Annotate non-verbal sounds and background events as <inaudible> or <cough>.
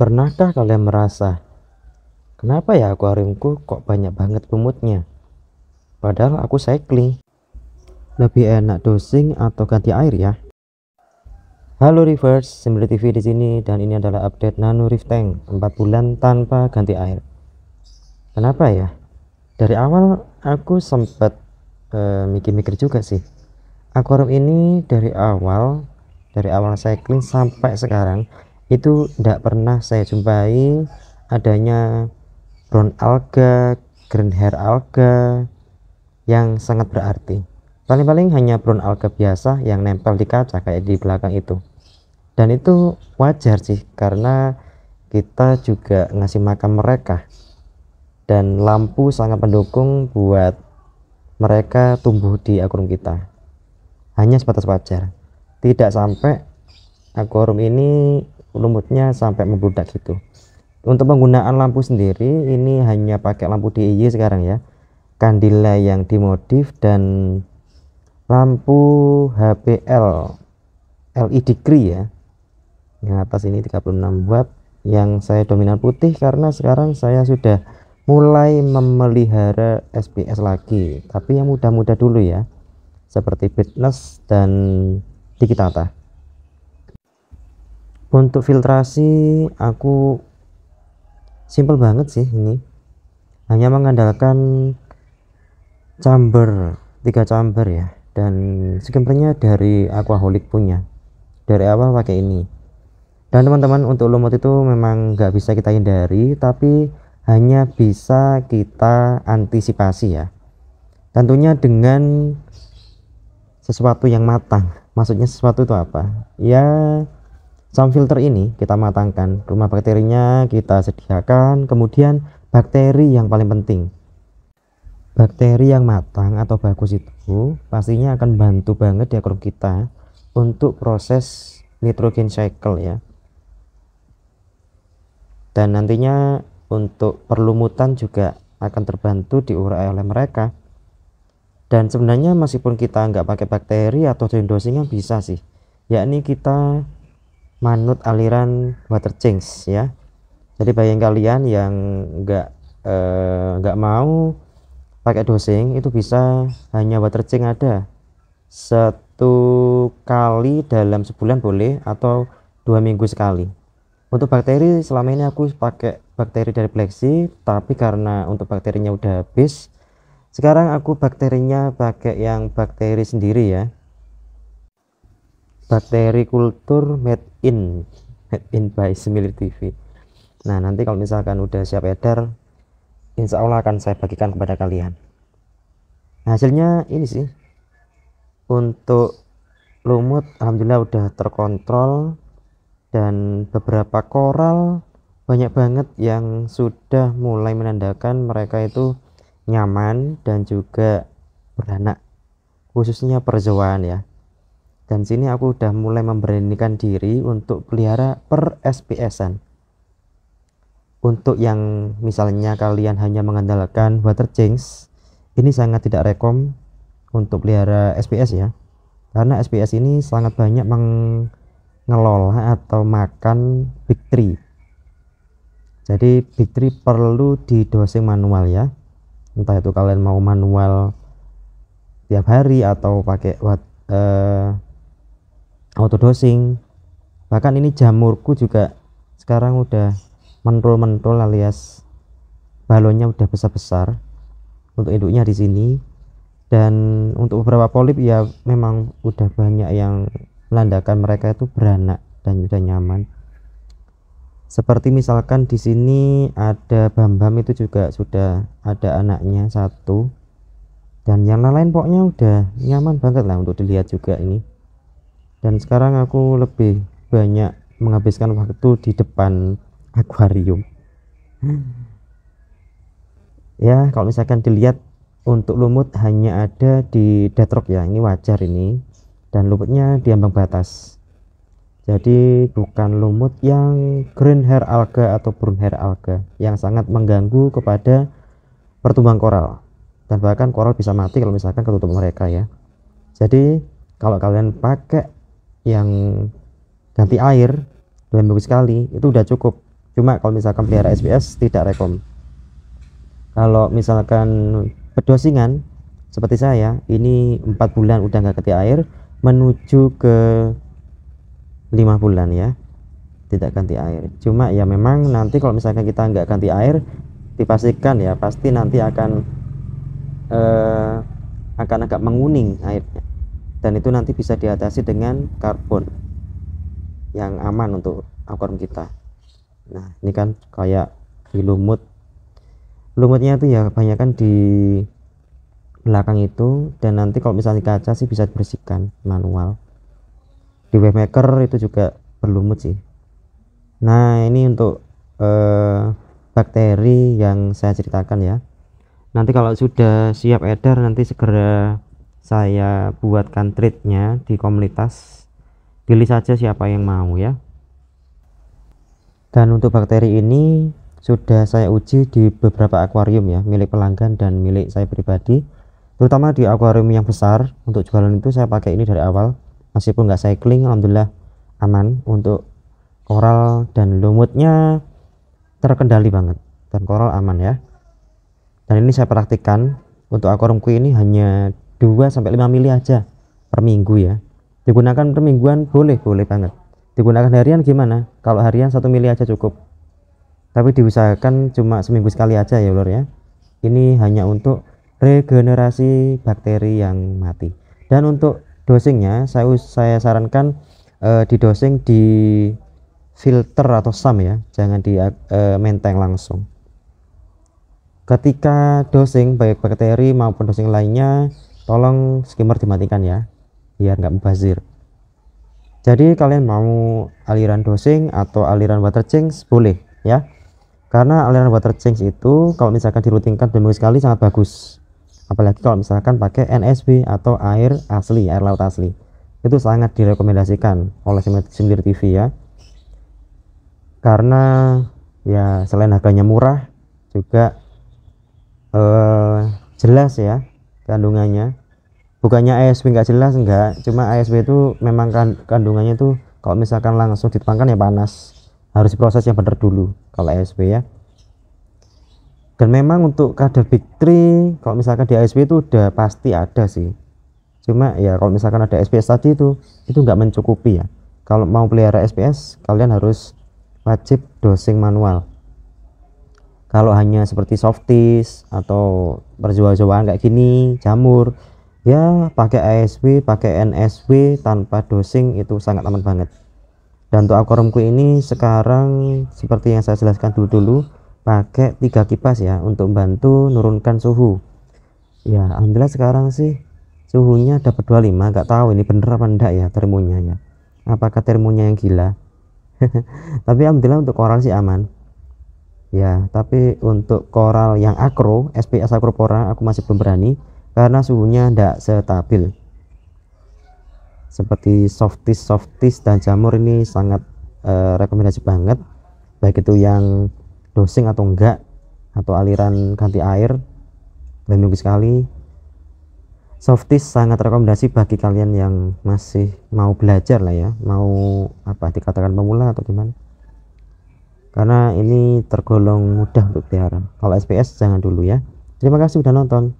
Pernahkah kalian merasa, kenapa ya akuariumku kok banyak banget lumutnya? Padahal aku cycling. Lebih enak dosing atau ganti air ya? Halo Reverse, Simri TV di sini dan ini adalah update Nano Reef Tank 4 bulan tanpa ganti air. Kenapa ya? Dari awal aku sempat mikir eh, mikir-mikir juga sih. Akuarium ini dari awal dari awal cycling sampai sekarang itu tidak pernah saya jumpai adanya brown alga, green hair alga yang sangat berarti. Paling-paling hanya brown alga biasa yang nempel di kaca kayak di belakang itu. Dan itu wajar sih karena kita juga ngasih makan mereka. Dan lampu sangat mendukung buat mereka tumbuh di akuarium kita. Hanya sebatas wajar. Tidak sampai akuarium ini lumutnya sampai membludak gitu untuk penggunaan lampu sendiri ini hanya pakai lampu DIY sekarang ya kandila yang dimodif dan lampu HPL LED kri ya yang atas ini 36 watt yang saya dominan putih karena sekarang saya sudah mulai memelihara SPS lagi tapi yang mudah-mudah dulu ya seperti fitness dan digitata untuk filtrasi aku simple banget sih ini hanya mengandalkan chamber tiga chamber ya dan skimpernya dari aquaholic punya dari awal pakai ini dan teman-teman untuk lumut itu memang nggak bisa kita hindari tapi hanya bisa kita antisipasi ya tentunya dengan sesuatu yang matang maksudnya sesuatu itu apa ya Sound filter ini kita matangkan, rumah bakterinya kita sediakan, kemudian bakteri yang paling penting. Bakteri yang matang atau bagus itu pastinya akan bantu banget diakrum kita untuk proses nitrogen cycle ya. Dan nantinya untuk perlumutan juga akan terbantu diurai oleh mereka. Dan sebenarnya meskipun kita nggak pakai bakteri atau dosisnya bisa sih, yakni kita manut aliran water change ya jadi bagi kalian yang nggak eh, nggak eh, mau pakai dosing itu bisa hanya water change ada satu kali dalam sebulan boleh atau dua minggu sekali untuk bakteri selama ini aku pakai bakteri dari Plexi tapi karena untuk bakterinya udah habis sekarang aku bakterinya pakai yang bakteri sendiri ya bakteri kultur made in <laughs> in by Semilir TV nah nanti kalau misalkan udah siap edar insya Allah akan saya bagikan kepada kalian nah, hasilnya ini sih untuk lumut alhamdulillah udah terkontrol dan beberapa koral banyak banget yang sudah mulai menandakan mereka itu nyaman dan juga beranak khususnya perzoan ya dan sini aku udah mulai memberanikan diri untuk pelihara per SPSN. untuk yang misalnya kalian hanya mengandalkan water change ini sangat tidak rekom untuk pelihara SPS ya karena SPS ini sangat banyak mengelola atau makan big tree jadi big tree perlu di dosing manual ya entah itu kalian mau manual tiap hari atau pakai wat, uh, dosing, bahkan ini jamurku juga sekarang udah mentul-mentul alias balonnya udah besar-besar untuk induknya di sini dan untuk beberapa polip ya memang udah banyak yang melandakan mereka itu beranak dan udah nyaman seperti misalkan di sini ada bambam itu juga sudah ada anaknya satu dan yang lain-lain pokoknya udah nyaman banget lah untuk dilihat juga ini dan sekarang aku lebih banyak menghabiskan waktu di depan akuarium hmm. ya kalau misalkan dilihat untuk lumut hanya ada di detrok ya ini wajar ini dan lumutnya di ambang batas jadi bukan lumut yang green hair alga atau brown hair alga yang sangat mengganggu kepada pertumbuhan koral dan bahkan koral bisa mati kalau misalkan ketutup mereka ya jadi kalau kalian pakai yang ganti air dua minggu sekali itu udah cukup cuma kalau misalkan pelihara SBS tidak rekom kalau misalkan pedosingan seperti saya ini empat bulan udah nggak ganti air menuju ke lima bulan ya tidak ganti air cuma ya memang nanti kalau misalkan kita nggak ganti air dipastikan ya pasti nanti akan eh, akan agak menguning airnya dan itu nanti bisa diatasi dengan karbon yang aman untuk akuarium kita nah ini kan kayak di lumut lumutnya itu ya kebanyakan di belakang itu dan nanti kalau misalnya kaca sih bisa dibersihkan manual di webmaker itu juga berlumut sih nah ini untuk eh, bakteri yang saya ceritakan ya nanti kalau sudah siap edar nanti segera saya buatkan threadnya di komunitas pilih saja siapa yang mau ya dan untuk bakteri ini sudah saya uji di beberapa akuarium ya milik pelanggan dan milik saya pribadi terutama di akuarium yang besar untuk jualan itu saya pakai ini dari awal meskipun nggak cycling alhamdulillah aman untuk koral dan lumutnya terkendali banget dan koral aman ya dan ini saya praktikkan untuk akuariumku ini hanya 2 sampai 5 mili aja per minggu ya digunakan per mingguan boleh boleh banget digunakan harian gimana kalau harian satu mili aja cukup tapi diusahakan cuma seminggu sekali aja ya lor ya ini hanya untuk regenerasi bakteri yang mati dan untuk dosingnya saya saya sarankan uh, eh, di dosing di filter atau sam ya jangan di uh, menteng langsung ketika dosing baik bakteri maupun dosing lainnya tolong skimmer dimatikan ya biar nggak membazir jadi kalian mau aliran dosing atau aliran water change boleh ya karena aliran water change itu kalau misalkan dirutinkan demi sekali sangat bagus apalagi kalau misalkan pakai NSB atau air asli air laut asli itu sangat direkomendasikan oleh sendiri TV ya karena ya selain harganya murah juga eh, jelas ya kandungannya bukannya ASP nggak jelas enggak cuma ASP itu memang kan kandungannya itu kalau misalkan langsung dituangkan ya panas harus proses yang benar dulu kalau ASP ya dan memang untuk kadar big three kalau misalkan di ASP itu udah pasti ada sih cuma ya kalau misalkan ada SPS tadi itu itu nggak mencukupi ya kalau mau pelihara SPS kalian harus wajib dosing manual kalau hanya seperti softies atau berjual jualan kayak gini jamur ya pakai ASW pakai NSW tanpa dosing itu sangat aman banget dan untuk akorumku ini sekarang seperti yang saya jelaskan dulu-dulu pakai tiga kipas ya untuk bantu nurunkan suhu ya alhamdulillah sekarang sih suhunya dapat 25 Gak tahu ini bener apa enggak ya termonya ya apakah termonya yang gila <laughs> tapi alhamdulillah untuk koral sih aman ya tapi untuk koral yang akro SPS akropora aku masih belum berani karena suhunya tidak stabil seperti softis softis dan jamur ini sangat e, rekomendasi banget baik itu yang dosing atau enggak atau aliran ganti air dua minggu sekali softis sangat rekomendasi bagi kalian yang masih mau belajar lah ya mau apa dikatakan pemula atau gimana karena ini tergolong mudah untuk tiara. kalau SPS jangan dulu ya terima kasih sudah nonton